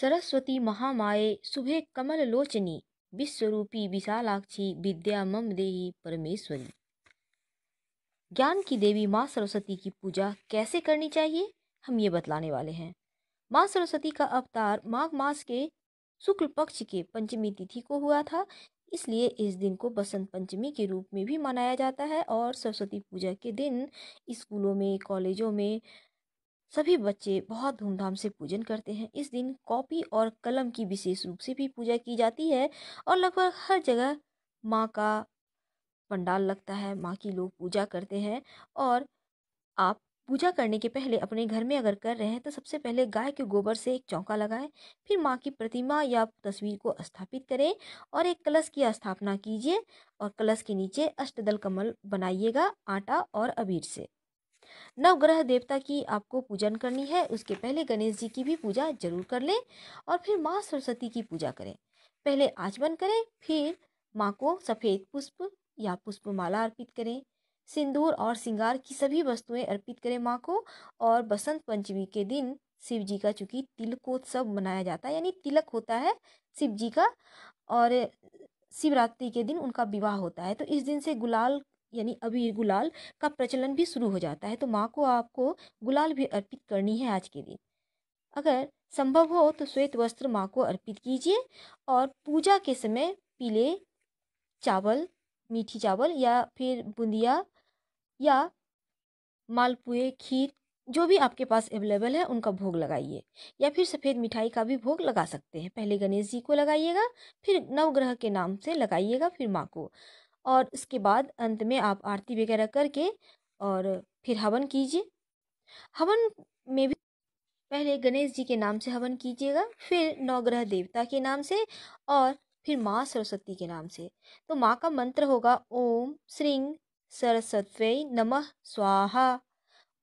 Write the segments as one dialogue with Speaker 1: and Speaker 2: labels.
Speaker 1: सरस्वती महामाये सुबह कमल लोचनी विश्वरूपी विशालाक्षी विद्या मम देही परमेश्वरी ज्ञान की देवी माँ सरस्वती की पूजा कैसे करनी चाहिए हम ये बतलाने वाले हैं माँ सरस्वती का अवतार माघ मास के शुक्ल पक्ष के पंचमी तिथि को हुआ था इसलिए इस दिन को बसंत पंचमी के रूप में भी मनाया जाता है और सरस्वती पूजा के दिन स्कूलों में कॉलेजों में सभी बच्चे बहुत धूमधाम से पूजन करते हैं इस दिन कॉपी और कलम की विशेष रूप से भी पूजा की जाती है और लगभग हर जगह माँ का पंडाल लगता है माँ की लोग पूजा करते हैं और आप पूजा करने के पहले अपने घर में अगर कर रहे हैं तो सबसे पहले गाय के गोबर से एक चौका लगाएं फिर माँ की प्रतिमा या तस्वीर को स्थापित करें और एक कलश की स्थापना कीजिए और कलश के नीचे अष्टदल कमल बनाइएगा आटा और अबीर से नवग्रह देवता की आपको पूजन करनी है उसके पहले गणेश जी की भी पूजा जरूर कर लें और फिर माँ सरस्वती की पूजा करें पहले आचमन करें फिर माँ को सफ़ेद पुष्प या पुष्पमाला अर्पित करें सिंदूर और सिंगार की सभी वस्तुएं अर्पित करें माँ को और बसंत पंचमी के दिन शिव जी का चूँकि तिलकोत्सव मनाया जाता है यानी तिलक होता है शिव जी का और शिवरात्रि के दिन उनका विवाह होता है तो इस दिन से गुलाल यानी अबीर गुलाल का प्रचलन भी शुरू हो जाता है तो माँ को आपको गुलाल भी अर्पित करनी है आज के दिन अगर संभव हो तो श्वेत वस्त्र माँ को अर्पित कीजिए और पूजा के समय पीले चावल मीठी चावल या फिर बूंदिया या मालपुए खीर जो भी आपके पास अवेलेबल है उनका भोग लगाइए या फिर सफ़ेद मिठाई का भी भोग लगा सकते हैं पहले गणेश जी को लगाइएगा फिर नवग्रह के नाम से लगाइएगा फिर माँ को और उसके बाद अंत में आप आरती वगैरह करके और फिर हवन कीजिए हवन में भी पहले गणेश जी के नाम से हवन कीजिएगा फिर नवग्रह देवता के नाम से और फिर माँ सरस्वती के नाम से तो माँ का मंत्र होगा ओम श्री सरस्वत्य नमः स्वाहा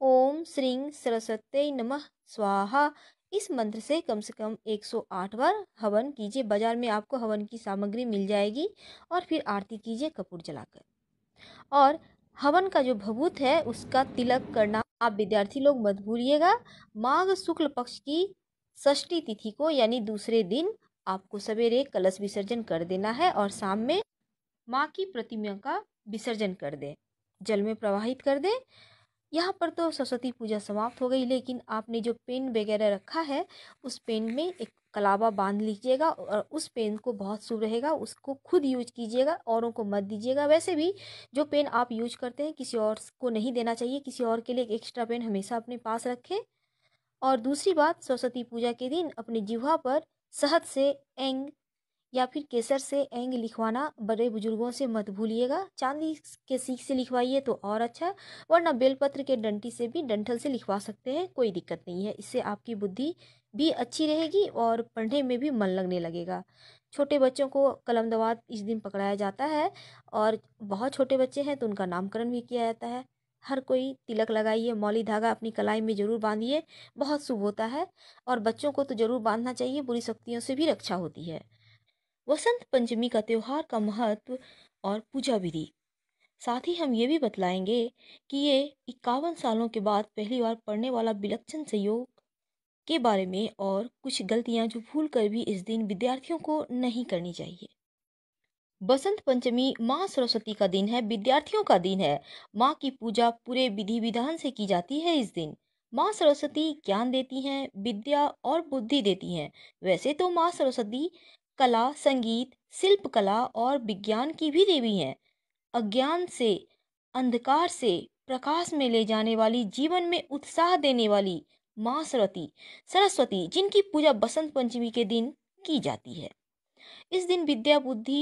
Speaker 1: ओम श्री सरस्वत्य नमः स्वाहा इस मंत्र से कम से कम 108 बार हवन कीजिए बाजार में आपको हवन की सामग्री मिल जाएगी और फिर आरती कीजिए कपूर जलाकर और हवन का जो भभूत है उसका तिलक करना आप विद्यार्थी लोग मत भूलिएगा माघ शुक्ल पक्ष की षष्ठी तिथि को यानी दूसरे दिन आपको सवेरे कलश विसर्जन कर देना है और शाम में माँ की प्रतिमा का विसर्जन कर दें जल में प्रवाहित कर दें यहाँ पर तो सरस्वती पूजा समाप्त हो गई लेकिन आपने जो पेन वगैरह रखा है उस पेन में एक कलाबा बांध लीजिएगा और उस पेन को बहुत शुभ रहेगा उसको खुद यूज कीजिएगा औरों को मत दीजिएगा वैसे भी जो पेन आप यूज करते हैं किसी और को नहीं देना चाहिए किसी और के लिए एक एक्स्ट्रा पेन हमेशा अपने पास रखें और दूसरी बात सरस्वती पूजा के दिन अपने जिह्वा पर शहद से एंग या फिर केसर से एंग लिखवाना बड़े बुजुर्गों से मत भूलिएगा चांदी के सीख से लिखवाइए तो और अच्छा वरना बेलपत्र के डंटी से भी डंठल से लिखवा सकते हैं कोई दिक्कत नहीं है इससे आपकी बुद्धि भी अच्छी रहेगी और पढ़ने में भी मन लगने लगेगा छोटे बच्चों को कलम दवात इस दिन पकड़ाया जाता है और बहुत छोटे बच्चे हैं तो उनका नामकरण भी किया जाता है हर कोई तिलक लगाइए मौली धागा अपनी कलाई में जरूर बांधिए बहुत शुभ होता है और बच्चों को तो जरूर बांधना चाहिए बुरी शक्तियों से भी रक्षा होती है वसंत पंचमी का त्यौहार का महत्व और पूजा विधि साथ ही हम ये भी बतलाएंगे कि ये इक्यावन सालों के बाद पहली बार पढ़ने वाला विलक्षण संयोग के बारे में और कुछ गलतियां जो भूल कर भी इस दिन विद्यार्थियों को नहीं करनी चाहिए बसंत पंचमी माँ सरस्वती का दिन है विद्यार्थियों का दिन है माँ की पूजा पूरे विधि विधान से की जाती है इस दिन माँ सरस्वती ज्ञान देती हैं विद्या और बुद्धि देती हैं वैसे तो माँ सरस्वती कला संगीत शिल्प कला और विज्ञान की भी देवी हैं अज्ञान से अंधकार से प्रकाश में ले जाने वाली जीवन में उत्साह देने वाली माँ सरस्वती सरस्वती जिनकी पूजा बसंत पंचमी के दिन की जाती है इस दिन विद्या बुद्धि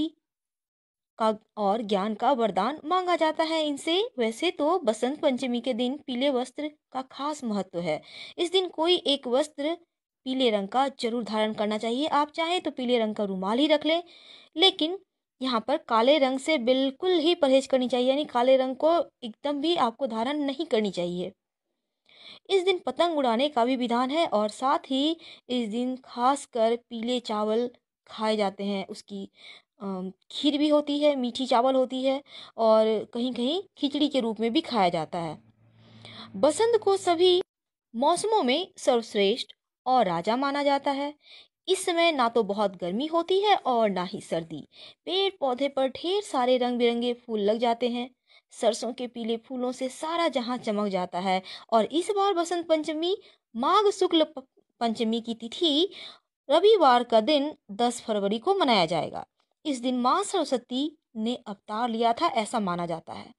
Speaker 1: का और ज्ञान का वरदान मांगा जाता है इनसे वैसे तो बसंत पंचमी के दिन पीले वस्त्र का खास महत्व है इस दिन कोई एक वस्त्र पीले रंग का जरूर धारण करना चाहिए आप चाहें तो पीले रंग का रुमाल ही रख लें लेकिन यहाँ पर काले रंग से बिल्कुल ही परहेज करनी चाहिए यानी काले रंग को एकदम भी आपको धारण नहीं करनी चाहिए इस दिन पतंग उड़ाने का भी विधान है और साथ ही इस दिन खासकर पीले चावल खाए जाते हैं उसकी खीर भी होती है मीठी चावल होती है और कहीं कहीं खिचड़ी के रूप में भी खाया जाता है बसंत को सभी मौसमों में सर्वश्रेष्ठ और राजा माना जाता है इस समय ना तो बहुत गर्मी होती है और ना ही सर्दी पेड़ पौधे पर ढेर सारे रंग बिरंगे फूल लग जाते हैं सरसों के पीले फूलों से सारा जहां चमक जाता है और इस बार बसंत पंचमी माघ शुक्ल पंचमी की तिथि रविवार का दिन 10 फरवरी को मनाया जाएगा इस दिन माँ सरस्वती ने अवतार लिया था ऐसा माना जाता है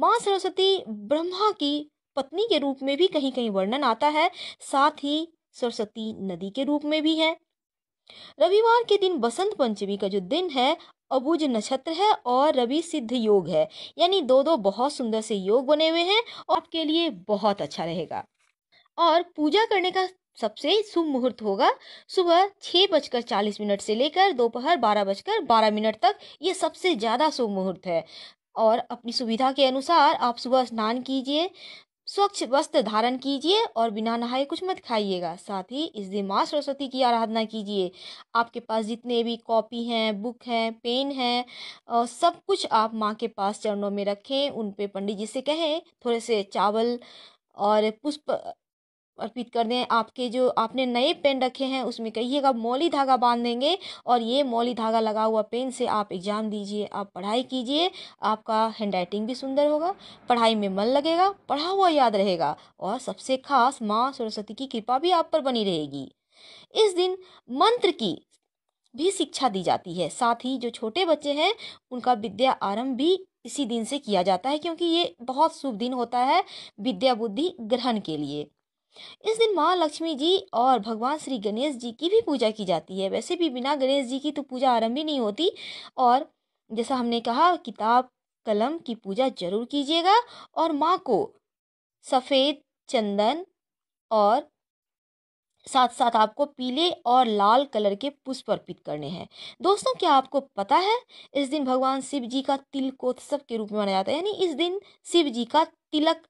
Speaker 1: माँ सरस्वती ब्रह्मा की पत्नी के रूप में भी कहीं कहीं वर्णन आता है साथ ही सरस्वती नदी के रूप में भी है रविवार के दिन बसंत पंचमी का जो दिन है अबुज नक्षत्र है और रवि सिद्ध योग है यानी दो दो बहुत सुंदर से योग बने हुए हैं और आपके लिए बहुत अच्छा रहेगा और पूजा करने का सबसे शुभ मुहूर्त होगा सुबह छः बजकर चालीस मिनट से लेकर दोपहर बारह बजकर बारह मिनट तक ये सबसे ज़्यादा शुभ मुहूर्त है और अपनी सुविधा के अनुसार आप सुबह स्नान कीजिए स्वच्छ वस्त्र धारण कीजिए और बिना नहाए कुछ मत खाइएगा साथ ही इस दिन माँ सरस्वती की आराधना कीजिए आपके पास जितने भी कॉपी हैं बुक हैं पेन हैं सब कुछ आप माँ के पास चरणों में रखें उन पे पंडित जी से कहें थोड़े से चावल और पुष्प अर्पित कर दें आपके जो आपने नए पेन रखे हैं उसमें कहिएगा मौली धागा बांध देंगे और ये मौली धागा लगा हुआ पेन से आप एग्ज़ाम दीजिए आप पढ़ाई कीजिए आपका हैंड राइटिंग भी सुंदर होगा पढ़ाई में मन लगेगा पढ़ा हुआ याद रहेगा और सबसे खास माँ सरस्वती की कृपा भी आप पर बनी रहेगी इस दिन मंत्र की भी शिक्षा दी जाती है साथ ही जो छोटे बच्चे हैं उनका विद्या आरंभ भी इसी दिन से किया जाता है क्योंकि ये बहुत शुभ दिन होता है विद्या बुद्धि ग्रहण के लिए इस दिन माँ लक्ष्मी जी और भगवान श्री गणेश जी की भी पूजा की जाती है वैसे भी बिना गणेश जी की तो पूजा आरंभ ही नहीं होती और जैसा हमने कहा किताब कलम की पूजा जरूर कीजिएगा और माँ को सफ़ेद चंदन और साथ साथ आपको पीले और लाल कलर के पुष्प अर्पित करने हैं दोस्तों क्या आपको पता है इस दिन भगवान शिव जी का तिलकोत्सव के रूप में मनाया जाता है यानी इस दिन शिव जी का तिलक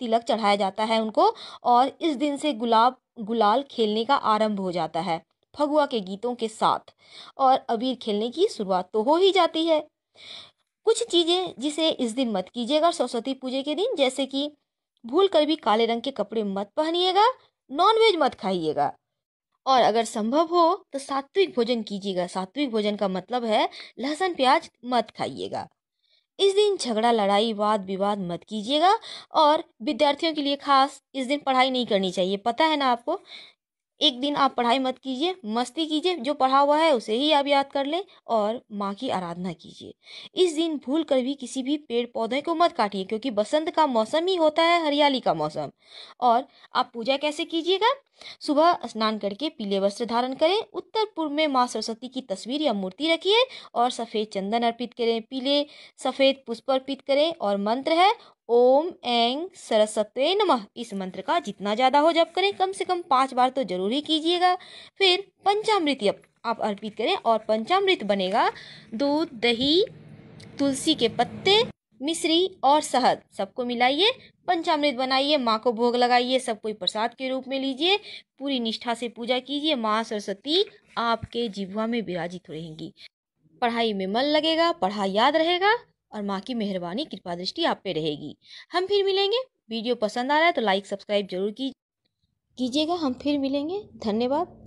Speaker 1: तिलक चढ़ाया जाता है उनको और इस दिन से गुलाब गुलाल खेलने का आरंभ हो जाता है फगुआ के गीतों के साथ और अबीर खेलने की शुरुआत तो हो ही जाती है कुछ चीज़ें जिसे इस दिन मत कीजिएगा सरस्वती पूजा के दिन जैसे कि भूल कर भी काले रंग के कपड़े मत पहनिएगा नॉनवेज मत खाइएगा और अगर संभव हो तो सात्विक भोजन कीजिएगा सात्विक भोजन का मतलब है लहसुन प्याज मत खाइएगा इस दिन झगड़ा लड़ाई वाद विवाद मत कीजिएगा और विद्यार्थियों के लिए खास इस दिन पढ़ाई नहीं करनी चाहिए पता है ना आपको एक दिन आप पढ़ाई मत कीजिए मस्ती कीजिए जो पढ़ा हुआ है उसे ही आप याद कर लें और माँ की आराधना कीजिए इस दिन भूल कर भी किसी भी पेड़ पौधे को मत काटिए क्योंकि बसंत का मौसम ही होता है हरियाली का मौसम और आप पूजा कैसे कीजिएगा सुबह स्नान करके पीले वस्त्र धारण करें उत्तर पूर्व में माँ सरस्वती की तस्वीर या मूर्ति रखिए और सफ़ेद चंदन अर्पित करें पीले सफ़ेद पुष्प अर्पित करें और मंत्र है ओम एंग सरस्वती नमः इस मंत्र का जितना ज़्यादा हो जप करें कम से कम पाँच बार तो जरूर ही कीजिएगा फिर पंचामृत आप अर्पित करें और पंचामृत बनेगा दूध दही तुलसी के पत्ते मिश्री और शहद सबको मिलाइए पंचामृत बनाइए माँ को भोग लगाइए सब कोई प्रसाद के रूप में लीजिए पूरी निष्ठा से पूजा कीजिए माँ सरस्वती आपके जिह्वा में विराजित रहेंगी पढ़ाई में मन लगेगा पढ़ाई याद रहेगा और माँ की मेहरबानी कृपा दृष्टि आप पे रहेगी हम फिर मिलेंगे वीडियो पसंद आ रहा है तो लाइक सब्सक्राइब जरूर कीजिएगा हम फिर मिलेंगे धन्यवाद